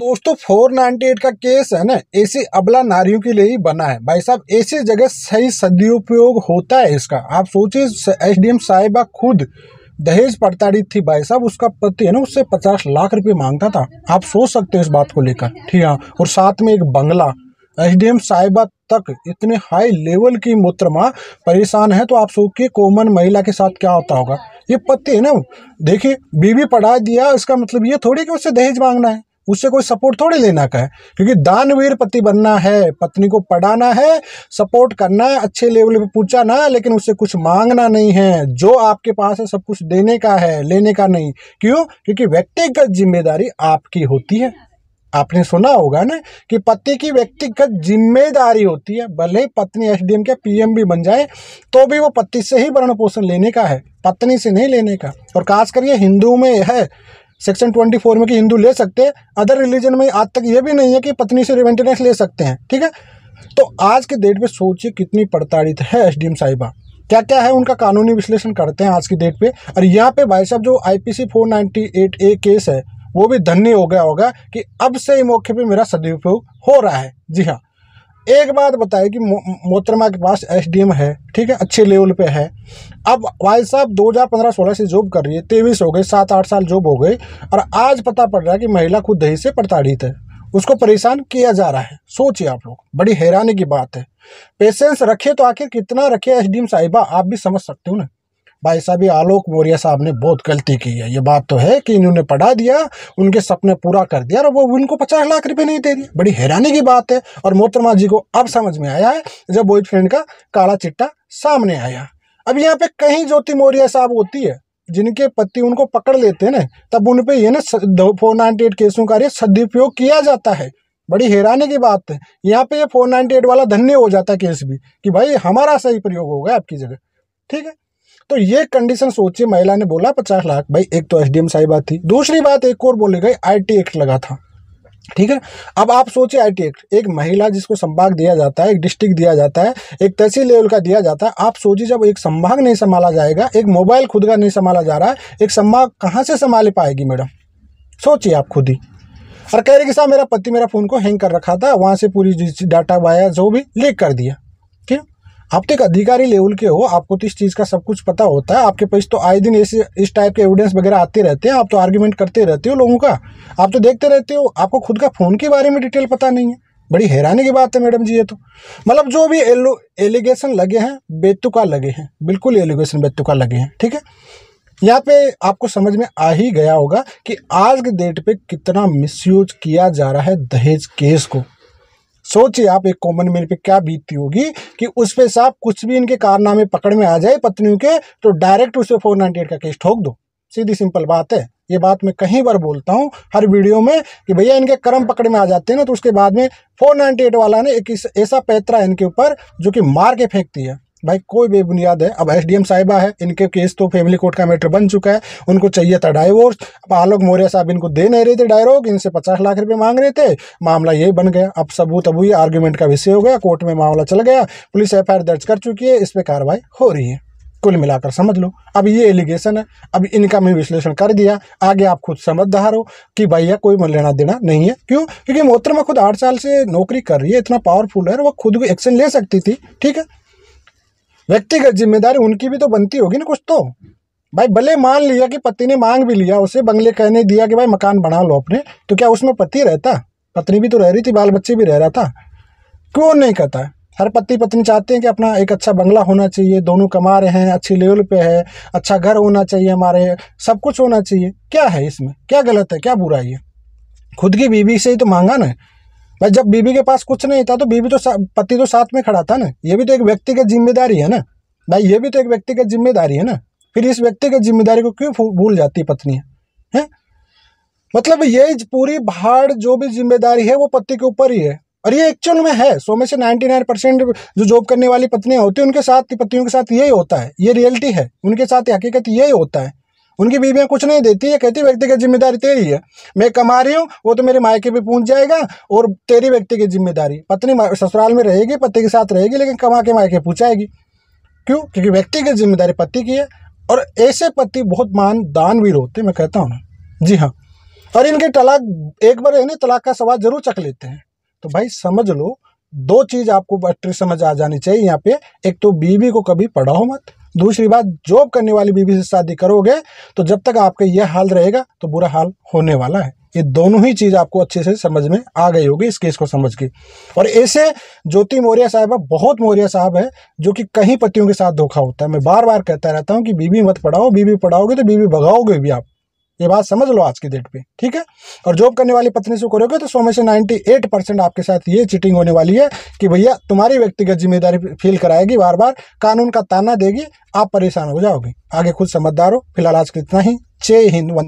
दोस्तों 498 का केस है ना ऐसे अबला नारियों के लिए ही बना है भाई साहब ऐसी जगह सही सदुपयोग होता है इसका आप सोचिए एस डी एम साहिबा खुद दहेज प्रताड़ित थी भाई साहब उसका पति है ना उससे पचास लाख रुपए मांगता था आप सोच सकते हैं इस बात को लेकर ठीक है और साथ में एक बंगला एस डी एम साहिबा तक इतने हाई लेवल की मोहतरमा परेशान है तो आप सोचिए कॉमन महिला के साथ क्या होता होगा ये पति है ना देखिए बीवी पढ़ा दिया इसका मतलब ये थोड़ी कि उससे दहेज मांगना है उससे कोई सपोर्ट थोड़ी लेना का है क्योंकि दानवीर पति बनना है पत्नी को पढ़ाना है सपोर्ट करना है अच्छे लेवल पे पूछाना है लेकिन उससे कुछ मांगना नहीं है जो आपके पास है सब कुछ देने का है लेने का नहीं क्यों क्योंकि व्यक्तिगत जिम्मेदारी आपकी होती है आपने सुना होगा ना कि पति की व्यक्तिगत जिम्मेदारी होती है भले ही पत्नी एम के पीएम भी बन जाए तो भी वो पति से ही भरण पोषण लेने का है पत्नी से नहीं लेने का और खास कर ये हिंदुओं में है सेक्शन ट्वेंटी फोर में कि हिंदू ले सकते हैं अदर रिलीजन में आज तक ये भी नहीं है कि पत्नी से रिवेंटेनेंस ले सकते हैं ठीक है तो आज के डेट पे सोचिए कितनी प्रताड़ित है एस डी एम साहिबा क्या क्या है उनका कानूनी विश्लेषण करते हैं आज की डेट पे और यहाँ पे भाई साहब जो I P ninety eight A case है वो भी धन्य हो गया होगा कि अब से ही मौके पर मेरा सदुपयोग हो रहा है जी हाँ एक बात बताए कि मोहतरमा के पास एसडीएम है ठीक है अच्छे लेवल पे है अब वाई साहब 2015-16 से जॉब कर रही है तेईस हो गए सात आठ साल जॉब हो गए और आज पता पड़ रहा है कि महिला खुद दही से प्रताड़ित है उसको परेशान किया जा रहा है सोचिए आप लोग बड़ी हैरानी की बात है पेशेंस रखे तो आखिर कितना रखे एसडीएम साहिबा आप भी समझ सकते हो ना भाई साहब ये आलोक मौर्या साहब ने बहुत गलती की है ये बात तो है कि इन्होंने पढ़ा दिया उनके सपने पूरा कर दिया और वो उनको पचास लाख रुपये नहीं दे दिए बड़ी हैरानी की बात है और मोहतरमा जी को अब समझ में आया है जब बॉयफ्रेंड का काला चिट्टा सामने आया अब यहाँ पे कहीं ज्योति मौर्य साहब होती है जिनके पति उनको पकड़ लेते हैं ना तब उन पर ये ना फोर नाइन्टी एट केसों का सदुपयोग किया जाता है बड़ी हैरानी की बात है यहाँ पे ये फोर नाइन्टी एट वाला धन्य हो जाता है केस भी कि भाई हमारा सही प्रयोग होगा आपकी जगह ठीक है तो ये कंडीशन सोचिए महिला ने बोला पचास लाख भाई एक तो एसडीएम साहिब बात थी दूसरी बात एक और बोले गई आईटी एक्ट लगा था ठीक है अब आप सोचिए आई टी एक्ट एक महिला जिसको संभाग दिया जाता है एक डिस्ट्रिक्ट दिया जाता है एक तहसील लेवल का दिया जाता है आप सोचिए जब एक संभाग नहीं संभाला जाएगा एक मोबाइल खुद का नहीं संभाला जा रहा है एक संभाग कहाँ से संभाल पाएगी मैडम सोचिए आप खुद ही और कह रहे कि साहब मेरा पति मेरा फ़ोन को हैंग कर रखा था वहाँ से पूरी डाटा वाया जो भी लीक कर दिया आप तो एक अधिकारी लेवल के हो आपको तो इस चीज़ का सब कुछ पता होता है आपके पास तो आए दिन ऐसे इस टाइप के एविडेंस वगैरह आते रहते हैं आप तो आर्ग्यूमेंट करते रहते हो लोगों का आप तो देखते रहते हो आपको खुद का फ़ोन के बारे में डिटेल पता नहीं है बड़ी हैरानी की बात है मैडम जी ये तो मतलब जो भी एलिगेशन लगे हैं बेतुका लगे हैं बिल्कुल एलिगेशन बेतुका लगे हैं ठीक है यहाँ पे आपको समझ में आ ही गया होगा कि आज के डेट पे कितना मिसयूज किया जा रहा है दहेज केस को सोचिए आप एक कॉमन मैन पे क्या बीतती होगी कि उस पर साहब कुछ भी इनके कारनामे पकड़ में आ जाए पत्नियों के तो डायरेक्ट उस पर फोर एट का केस ठोक दो सीधी सिंपल बात है ये बात मैं कहीं बार बोलता हूँ हर वीडियो में कि भैया इनके कर्म पकड़ में आ जाते हैं ना तो उसके बाद में फोर एट वाला ने एक ऐसा पैतरा इनके ऊपर जो कि मार के फेंकती है भाई कोई बेबुनियाद है अब एस डी एम साहिबा है इनके केस तो फैमिली कोर्ट का मैटर बन चुका है उनको चाहिए था डाइवोर्स अब आलोक मौर्य साहब इनको दे नहीं रहे थे डायरोग इनसे पचास लाख रुपये मांग रहे थे मामला यही बन गया अब सबूत अब हुई आर्ग्यूमेंट का विषय हो गया कोर्ट में मामला चल गया पुलिस एफ दर्ज कर चुकी है इस पर कार्रवाई हो रही है कुल मिलाकर समझ लो अब ये एलिगेशन है अब इनका मैं विश्लेषण कर दिया आगे आप खुद समझदार हो कि भैया कोई लेना देना नहीं है क्यों क्योंकि मोहतरमा खुद आठ साल से नौकरी कर रही है इतना पावरफुल है वो खुद को एक्शन ले सकती थी ठीक है व्यक्तिगत जिम्मेदारी उनकी भी तो बनती होगी ना कुछ तो भाई भले मान लिया कि पति ने मांग भी लिया उसे बंगले कहने दिया कि भाई मकान बना लो अपने तो क्या उसमें पति रहता पत्नी भी तो रह रही थी बाल बच्चे भी रह रहा था क्यों नहीं कहता हर पति पत्नी चाहते हैं कि अपना एक अच्छा बंगला होना चाहिए दोनों कमा रहे हैं अच्छी लेवल पे है अच्छा घर होना चाहिए हमारे सब कुछ होना चाहिए क्या है इसमें क्या गलत है क्या बुरा है खुद की बीवी से ही तो मांगा ना भाई जब बीबी के पास कुछ नहीं था तो बीबी तो पति तो साथ में खड़ा था ना ये भी तो एक व्यक्ति की जिम्मेदारी है ना भाई ये भी तो एक व्यक्ति की जिम्मेदारी है ना फिर इस व्यक्ति की जिम्मेदारी को क्यों भूल जाती है पत्नी है मतलब ये पूरी भाड़ जो भी जिम्मेदारी है वो पति के ऊपर ही है और ये एक्चुअल में है सो में से नाइन्टी नाइन परसेंट जो जॉब करने वाली पत्नियां होती हैं उनके साथ पतियों के साथ यही होता है ये रियलिटी है उनके साथ हकीकत यही होता है उनकी बीवियाँ कुछ नहीं देती है कहती व्यक्ति की जिम्मेदारी तेरी है मैं कमा रही हूँ वो तो मेरे मायके भी पहुँच जाएगा और तेरी व्यक्ति की जिम्मेदारी पत्नी ससुराल में रहेगी पति के साथ रहेगी लेकिन कमा के मायके पहुँचाएगी क्यों क्योंकि व्यक्ति की जिम्मेदारी पति की है और ऐसे पति बहुत मान दानवीर होते मैं कहता हूँ ना जी हाँ और इनके तलाक एक बार है ना तलाक का सवाल जरूर चख लेते हैं तो भाई समझ लो दो चीज़ आपको बैटरी समझ आ जानी चाहिए यहाँ पे एक तो बीवी को कभी पढ़ाओ मत दूसरी बात जॉब करने वाली बीवी से शादी करोगे तो जब तक आपका यह हाल रहेगा तो बुरा हाल होने वाला है ये दोनों ही चीज़ आपको अच्छे से समझ में आ गई होगी इस केस को समझ के और ऐसे ज्योति मौर्य साहब बहुत मौर्य साहब है जो कि कहीं पतियों के साथ धोखा होता है मैं बार बार कहता रहता हूँ कि बीबी मत पढ़ाओ बीबी पढ़ाओगे तो बीबी भगाओगे भी आप ये बात समझ लो आज की डेट पे ठीक है और जॉब करने वाली पत्नी से करोगे तो सौ में से नाइन्टी एट परसेंट आपके साथ ये चीटिंग होने वाली है कि भैया तुम्हारी व्यक्तिगत जिम्मेदारी फील कराएगी बार बार कानून का ताना देगी आप परेशान हो जाओगे आगे खुद समझदार हो फिलहाल आज के इतना ही जय हिंद